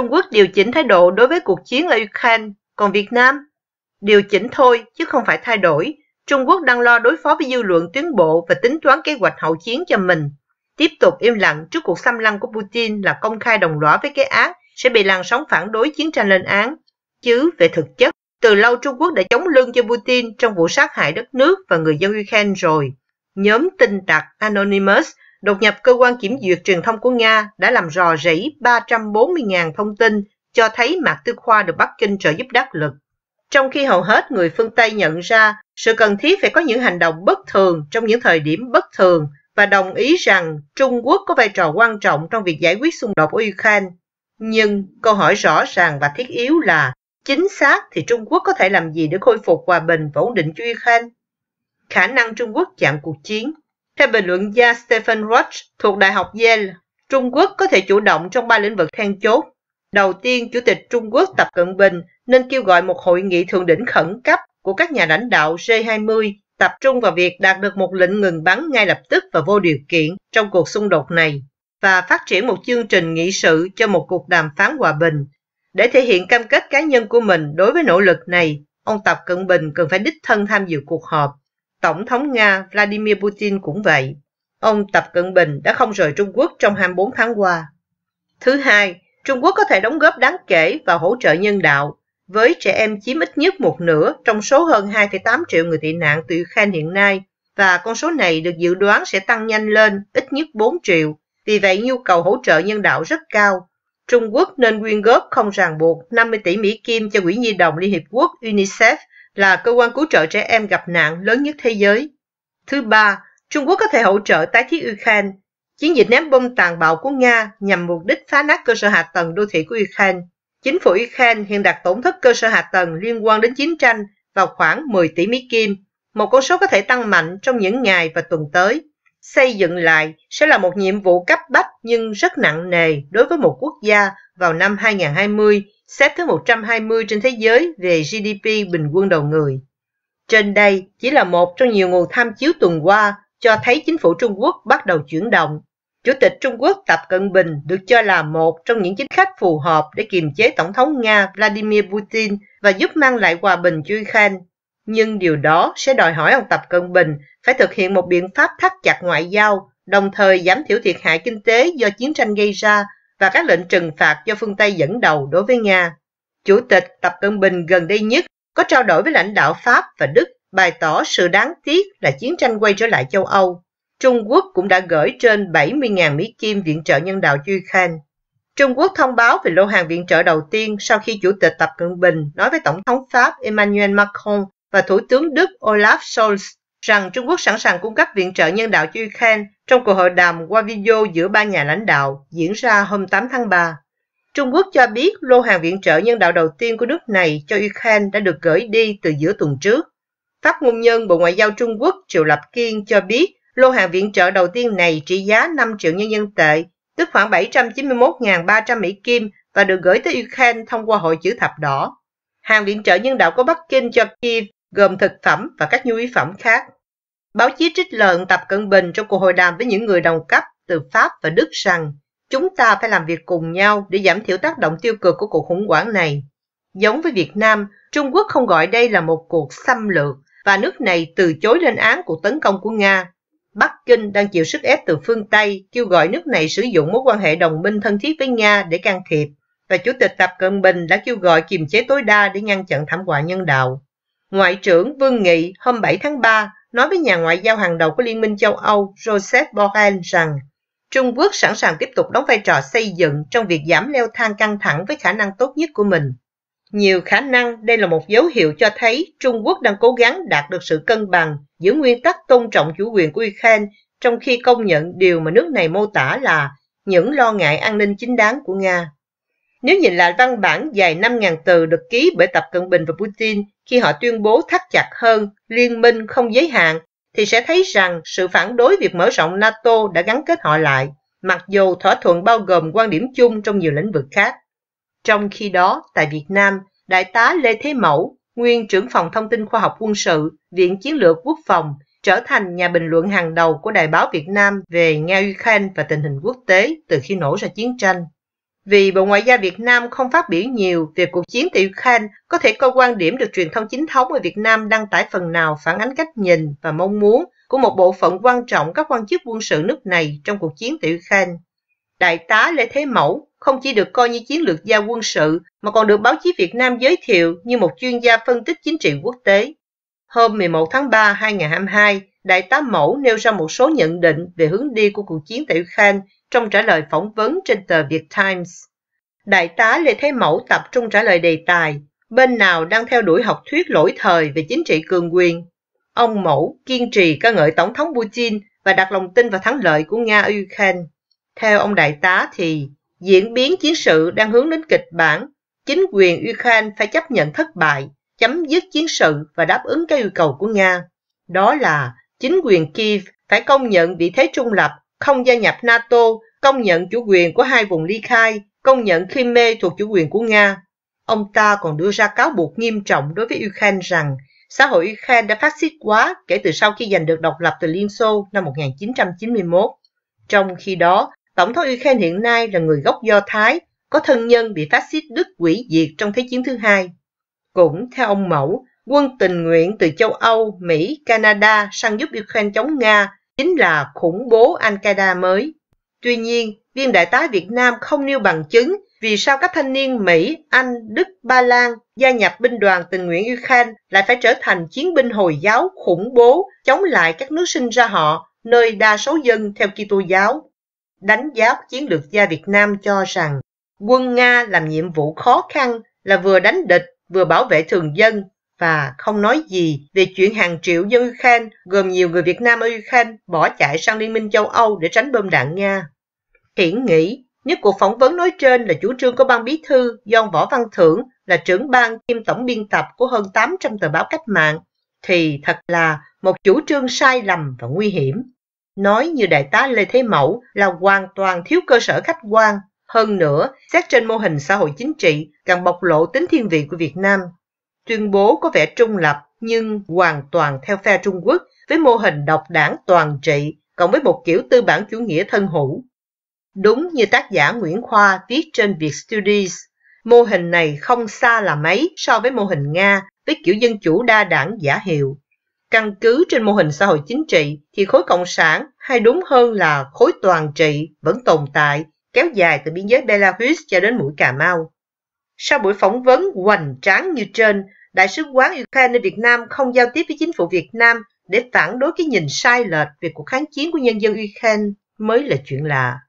Trung Quốc điều chỉnh thái độ đối với cuộc chiến ở Ukraine, còn Việt Nam điều chỉnh thôi chứ không phải thay đổi. Trung Quốc đang lo đối phó với dư luận tuyến bộ và tính toán kế hoạch hậu chiến cho mình. Tiếp tục im lặng trước cuộc xâm lăng của Putin là công khai đồng lõa với cái ác sẽ bị làn sóng phản đối chiến tranh lên án. Chứ về thực chất, từ lâu Trung Quốc đã chống lưng cho Putin trong vụ sát hại đất nước và người dân Ukraine rồi. Nhóm tin tặc Anonymous đột nhập cơ quan kiểm duyệt truyền thông của Nga đã làm rò rỉ 340.000 thông tin cho thấy Mạc Tư Khoa được Bắc Kinh trợ giúp đắc lực. Trong khi hầu hết người phương Tây nhận ra sự cần thiết phải có những hành động bất thường trong những thời điểm bất thường và đồng ý rằng Trung Quốc có vai trò quan trọng trong việc giải quyết xung đột ở Ukraine. Nhưng câu hỏi rõ ràng và thiết yếu là chính xác thì Trung Quốc có thể làm gì để khôi phục hòa bình và ổn định cho Ukraine? Khả năng Trung Quốc chặn cuộc chiến theo bình luận gia Stephen Roach thuộc Đại học Yale, Trung Quốc có thể chủ động trong ba lĩnh vực then chốt. Đầu tiên, Chủ tịch Trung Quốc Tập Cận Bình nên kêu gọi một hội nghị thượng đỉnh khẩn cấp của các nhà lãnh đạo G20 tập trung vào việc đạt được một lệnh ngừng bắn ngay lập tức và vô điều kiện trong cuộc xung đột này và phát triển một chương trình nghị sự cho một cuộc đàm phán hòa bình. Để thể hiện cam kết cá nhân của mình đối với nỗ lực này, ông Tập Cận Bình cần phải đích thân tham dự cuộc họp. Tổng thống Nga Vladimir Putin cũng vậy. Ông Tập Cận Bình đã không rời Trung Quốc trong 24 tháng qua. Thứ hai, Trung Quốc có thể đóng góp đáng kể vào hỗ trợ nhân đạo, với trẻ em chiếm ít nhất một nửa trong số hơn 2,8 triệu người tị nạn từ Ukraine hiện nay, và con số này được dự đoán sẽ tăng nhanh lên ít nhất 4 triệu. Vì vậy, nhu cầu hỗ trợ nhân đạo rất cao. Trung Quốc nên quyên góp không ràng buộc 50 tỷ Mỹ Kim cho Quỹ Nhi đồng Liên Hiệp Quốc UNICEF là cơ quan cứu trợ trẻ em gặp nạn lớn nhất thế giới. Thứ ba, Trung Quốc có thể hỗ trợ tái thiết Ukraine. Chiến dịch ném bom tàn bạo của Nga nhằm mục đích phá nát cơ sở hạ tầng đô thị của Ukraine. Chính phủ Ukraine hiện đặt tổn thất cơ sở hạ tầng liên quan đến chiến tranh vào khoảng 10 tỷ Mỹ Kim, một con số có thể tăng mạnh trong những ngày và tuần tới. Xây dựng lại sẽ là một nhiệm vụ cấp bách nhưng rất nặng nề đối với một quốc gia vào năm 2020, xếp thứ 120 trên thế giới về GDP bình quân đầu người. Trên đây chỉ là một trong nhiều nguồn tham chiếu tuần qua cho thấy chính phủ Trung Quốc bắt đầu chuyển động. Chủ tịch Trung Quốc Tập Cận Bình được cho là một trong những chính khách phù hợp để kiềm chế Tổng thống Nga Vladimir Putin và giúp mang lại hòa bình cho Ukraine. Nhưng điều đó sẽ đòi hỏi ông Tập Cận Bình phải thực hiện một biện pháp thắt chặt ngoại giao, đồng thời giảm thiểu thiệt hại kinh tế do chiến tranh gây ra và các lệnh trừng phạt do phương Tây dẫn đầu đối với Nga. Chủ tịch Tập Cận Bình gần đây nhất có trao đổi với lãnh đạo Pháp và Đức bày tỏ sự đáng tiếc là chiến tranh quay trở lại châu Âu. Trung Quốc cũng đã gửi trên 70.000 Mỹ Kim viện trợ nhân đạo cho Ukraine. Trung Quốc thông báo về lô hàng viện trợ đầu tiên sau khi Chủ tịch Tập Cận Bình nói với Tổng thống Pháp Emmanuel Macron và Thủ tướng Đức Olaf Scholz rằng Trung Quốc sẵn sàng cung cấp viện trợ nhân đạo cho Ukraine trong cuộc hội đàm qua video giữa ba nhà lãnh đạo diễn ra hôm 8 tháng 3. Trung Quốc cho biết lô hàng viện trợ nhân đạo đầu tiên của nước này cho Ukraine đã được gửi đi từ giữa tuần trước. Phát ngôn nhân Bộ Ngoại giao Trung Quốc Triệu Lập Kiên cho biết lô hàng viện trợ đầu tiên này trị giá 5 triệu nhân dân tệ, tức khoảng 791.300 Mỹ Kim và được gửi tới Ukraine thông qua Hội chữ thập đỏ. Hàng viện trợ nhân đạo của Bắc Kinh cho Kiev gồm thực phẩm và các nhu yếu phẩm khác. Báo chí trích lợn Tập Cận Bình trong cuộc hội đàm với những người đồng cấp từ Pháp và Đức rằng chúng ta phải làm việc cùng nhau để giảm thiểu tác động tiêu cực của cuộc khủng hoảng này. Giống với Việt Nam, Trung Quốc không gọi đây là một cuộc xâm lược và nước này từ chối lên án cuộc tấn công của Nga. Bắc Kinh đang chịu sức ép từ phương Tây kêu gọi nước này sử dụng mối quan hệ đồng minh thân thiết với Nga để can thiệp và Chủ tịch Tập Cận Bình đã kêu gọi kiềm chế tối đa để ngăn chặn thảm họa nhân đạo. Ngoại trưởng Vương Nghị hôm 7 tháng 3 nói với nhà ngoại giao hàng đầu của Liên minh châu Âu Joseph Borrell rằng Trung Quốc sẵn sàng tiếp tục đóng vai trò xây dựng trong việc giảm leo thang căng thẳng với khả năng tốt nhất của mình. Nhiều khả năng đây là một dấu hiệu cho thấy Trung Quốc đang cố gắng đạt được sự cân bằng giữa nguyên tắc tôn trọng chủ quyền của Ukraine trong khi công nhận điều mà nước này mô tả là những lo ngại an ninh chính đáng của Nga. Nếu nhìn lại văn bản dài 5.000 từ được ký bởi Tập Cận Bình và Putin khi họ tuyên bố thắt chặt hơn liên minh không giới hạn, thì sẽ thấy rằng sự phản đối việc mở rộng NATO đã gắn kết họ lại, mặc dù thỏa thuận bao gồm quan điểm chung trong nhiều lĩnh vực khác. Trong khi đó, tại Việt Nam, Đại tá Lê Thế Mẫu, nguyên trưởng phòng thông tin khoa học quân sự, Viện Chiến lược Quốc phòng, trở thành nhà bình luận hàng đầu của Đài báo Việt Nam về Nga Ukraine và tình hình quốc tế từ khi nổ ra chiến tranh. Vì Bộ Ngoại giao Việt Nam không phát biểu nhiều về cuộc chiến tại Ukraine, có thể coi quan điểm được truyền thông chính thống ở Việt Nam đăng tải phần nào phản ánh cách nhìn và mong muốn của một bộ phận quan trọng các quan chức quân sự nước này trong cuộc chiến tại Ukraine. Đại tá Lê Thế Mẫu không chỉ được coi như chiến lược gia quân sự mà còn được báo chí Việt Nam giới thiệu như một chuyên gia phân tích chính trị quốc tế. Hôm 11 tháng 3 2022, Đại tá Mẫu nêu ra một số nhận định về hướng đi của cuộc chiến tại Ukraine trong trả lời phỏng vấn trên tờ Việt Times. Đại tá Lê Thế Mẫu tập trung trả lời đề tài, bên nào đang theo đuổi học thuyết lỗi thời về chính trị cường quyền. Ông Mẫu kiên trì ca ngợi Tổng thống Putin và đặt lòng tin vào thắng lợi của Nga ở Ukraine. Theo ông đại tá thì diễn biến chiến sự đang hướng đến kịch bản chính quyền Ukraine phải chấp nhận thất bại, chấm dứt chiến sự và đáp ứng các yêu cầu của Nga. Đó là chính quyền Kiev phải công nhận vị thế trung lập không gia nhập NATO, công nhận chủ quyền của hai vùng ly khai, công nhận Crimea thuộc chủ quyền của Nga. Ông ta còn đưa ra cáo buộc nghiêm trọng đối với Ukraine rằng xã hội Ukraine đã phát xít quá kể từ sau khi giành được độc lập từ Liên Xô năm 1991. Trong khi đó, Tổng thống Ukraine hiện nay là người gốc Do Thái, có thân nhân bị phát xít Đức quỷ diệt trong Thế chiến thứ hai. Cũng theo ông Mẫu, quân tình nguyện từ châu Âu, Mỹ, Canada sang giúp Ukraine chống Nga chính là khủng bố Al-Qaeda mới. Tuy nhiên, viên đại tá Việt Nam không nêu bằng chứng vì sao các thanh niên Mỹ, Anh, Đức, Ba Lan gia nhập binh đoàn tình nguyện Ukraine lại phải trở thành chiến binh Hồi giáo khủng bố chống lại các nước sinh ra họ, nơi đa số dân theo Kitô giáo. Đánh giá chiến lược gia Việt Nam cho rằng quân Nga làm nhiệm vụ khó khăn là vừa đánh địch vừa bảo vệ thường dân và không nói gì về chuyện hàng triệu dân Ukraine gồm nhiều người Việt Nam ở Ukraine bỏ chạy sang Liên minh châu Âu để tránh bom đạn Nga. Hiển nghĩ, nếu cuộc phỏng vấn nói trên là chủ trương của ban bí thư do ông Võ Văn Thưởng là trưởng ban kiêm tổng biên tập của hơn 800 tờ báo cách mạng, thì thật là một chủ trương sai lầm và nguy hiểm. Nói như đại tá Lê Thế Mẫu là hoàn toàn thiếu cơ sở khách quan. Hơn nữa, xét trên mô hình xã hội chính trị càng bộc lộ tính thiên vị của Việt Nam tuyên bố có vẻ trung lập nhưng hoàn toàn theo phe Trung Quốc với mô hình độc đảng toàn trị cộng với một kiểu tư bản chủ nghĩa thân hữu. Đúng như tác giả Nguyễn Khoa viết trên Việt Studies, mô hình này không xa là mấy so với mô hình Nga với kiểu dân chủ đa đảng giả hiệu. Căn cứ trên mô hình xã hội chính trị thì khối cộng sản hay đúng hơn là khối toàn trị vẫn tồn tại kéo dài từ biên giới Belarus cho đến mũi Cà Mau. Sau buổi phỏng vấn hoành tráng như trên, Đại sứ quán Ukraine ở Việt Nam không giao tiếp với chính phủ Việt Nam để phản đối cái nhìn sai lệch về cuộc kháng chiến của nhân dân Ukraine mới là chuyện lạ.